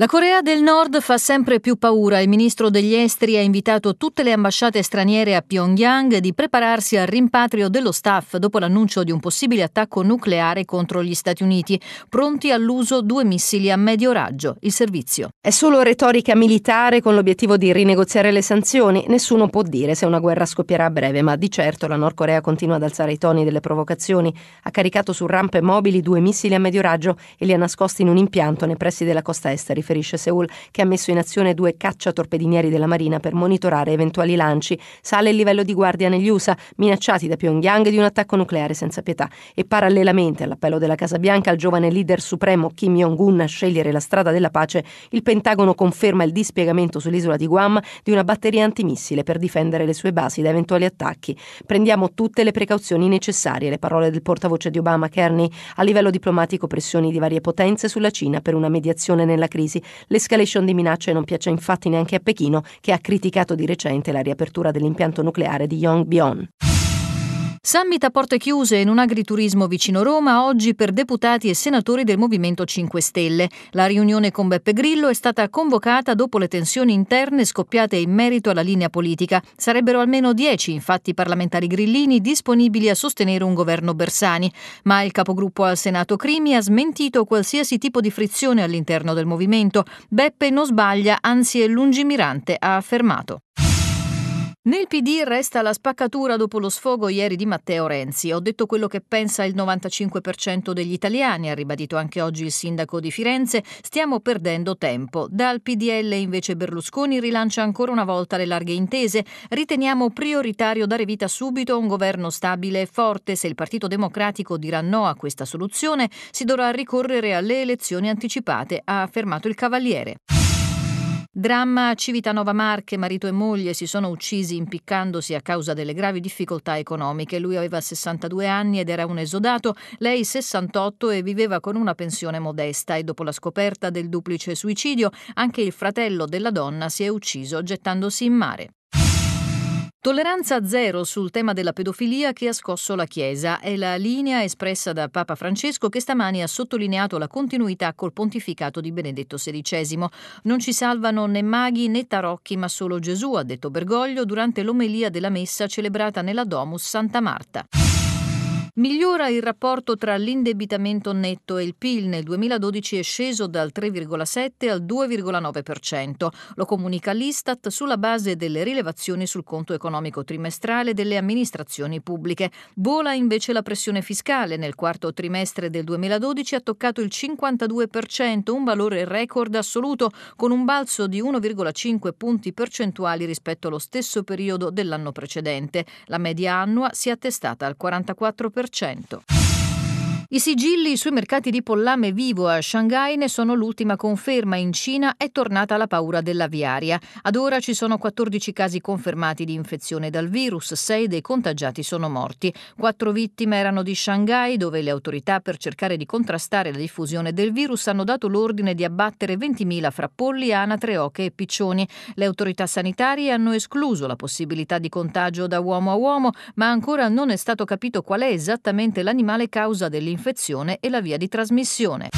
La Corea del Nord fa sempre più paura. Il ministro degli esteri ha invitato tutte le ambasciate straniere a Pyongyang di prepararsi al rimpatrio dello staff dopo l'annuncio di un possibile attacco nucleare contro gli Stati Uniti, pronti all'uso due missili a medio raggio. Il servizio. È solo retorica militare con l'obiettivo di rinegoziare le sanzioni? Nessuno può dire se una guerra scoppierà a breve, ma di certo la Nord Corea continua ad alzare i toni delle provocazioni. Ha caricato su rampe mobili due missili a medio raggio e li ha nascosti in un impianto nei pressi della costa est riferisce Seul, che ha messo in azione due cacciatorpedinieri della Marina per monitorare eventuali lanci. Sale il livello di guardia negli USA, minacciati da Pyongyang di un attacco nucleare senza pietà. E parallelamente all'appello della Casa Bianca al giovane leader supremo Kim Jong-un a scegliere la strada della pace, il Pentagono conferma il dispiegamento sull'isola di Guam di una batteria antimissile per difendere le sue basi da eventuali attacchi. Prendiamo tutte le precauzioni necessarie, le parole del portavoce di Obama Kearney. A livello diplomatico pressioni di varie potenze sulla Cina per una mediazione nella crisi Renzi. L'escalation di minacce non piace infatti neanche a Pechino, che ha criticato di recente la riapertura dell'impianto nucleare di Yongbyon. Summit a porte chiuse in un agriturismo vicino Roma oggi per deputati e senatori del Movimento 5 Stelle. La riunione con Beppe Grillo è stata convocata dopo le tensioni interne scoppiate in merito alla linea politica. Sarebbero almeno dieci, infatti, parlamentari grillini disponibili a sostenere un governo Bersani. Ma il capogruppo al Senato Crimi ha smentito qualsiasi tipo di frizione all'interno del movimento. Beppe non sbaglia, anzi è lungimirante, ha affermato. Nel PD resta la spaccatura dopo lo sfogo ieri di Matteo Renzi. Ho detto quello che pensa il 95% degli italiani, ha ribadito anche oggi il sindaco di Firenze. Stiamo perdendo tempo. Dal PDL invece Berlusconi rilancia ancora una volta le larghe intese. Riteniamo prioritario dare vita subito a un governo stabile e forte. Se il Partito Democratico dirà no a questa soluzione, si dovrà ricorrere alle elezioni anticipate, ha affermato il Cavaliere. Dramma a Civitanova Marche, marito e moglie si sono uccisi impiccandosi a causa delle gravi difficoltà economiche. Lui aveva 62 anni ed era un esodato, lei 68 e viveva con una pensione modesta e dopo la scoperta del duplice suicidio anche il fratello della donna si è ucciso gettandosi in mare. Tolleranza zero sul tema della pedofilia che ha scosso la Chiesa è la linea espressa da Papa Francesco che stamani ha sottolineato la continuità col pontificato di Benedetto XVI. Non ci salvano né maghi né tarocchi ma solo Gesù, ha detto Bergoglio durante l'omelia della messa celebrata nella Domus Santa Marta. Migliora il rapporto tra l'indebitamento netto e il PIL nel 2012 è sceso dal 3,7 al 2,9%. Lo comunica l'Istat sulla base delle rilevazioni sul conto economico trimestrale delle amministrazioni pubbliche. Vola invece la pressione fiscale. Nel quarto trimestre del 2012 ha toccato il 52%, un valore record assoluto, con un balzo di 1,5 punti percentuali rispetto allo stesso periodo dell'anno precedente. La media annua si è attestata al 44%. 4%. I sigilli sui mercati di pollame vivo a Shanghai ne sono l'ultima conferma. In Cina è tornata la paura dell'aviaria. Ad ora ci sono 14 casi confermati di infezione dal virus, 6 dei contagiati sono morti. Quattro vittime erano di Shanghai, dove le autorità per cercare di contrastare la diffusione del virus hanno dato l'ordine di abbattere 20.000 fra polli, anatre, oche e piccioni. Le autorità sanitarie hanno escluso la possibilità di contagio da uomo a uomo, ma ancora non è stato capito qual è esattamente l'animale causa dell'infezione l'infezione e la via di trasmissione.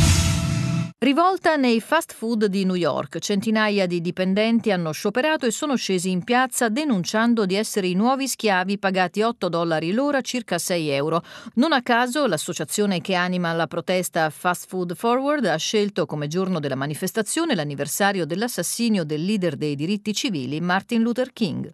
Rivolta nei fast food di New York, centinaia di dipendenti hanno scioperato e sono scesi in piazza denunciando di essere i nuovi schiavi pagati 8 dollari l'ora, circa 6 euro. Non a caso l'associazione che anima la protesta Fast Food Forward ha scelto come giorno della manifestazione l'anniversario dell'assassinio del leader dei diritti civili Martin Luther King.